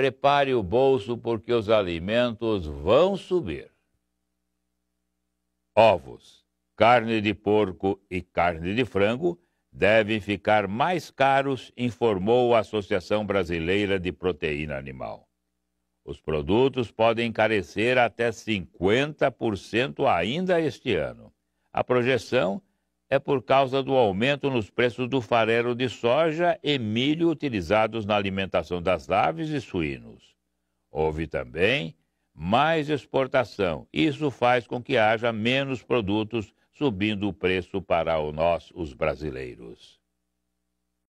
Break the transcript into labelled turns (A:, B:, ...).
A: prepare o bolso porque os alimentos vão subir. Ovos, carne de porco e carne de frango devem ficar mais caros, informou a Associação Brasileira de Proteína Animal. Os produtos podem encarecer até 50% ainda este ano. A projeção é por causa do aumento nos preços do farelo de soja e milho utilizados na alimentação das aves e suínos. Houve também mais exportação. Isso faz com que haja menos produtos, subindo o preço para nós, os brasileiros.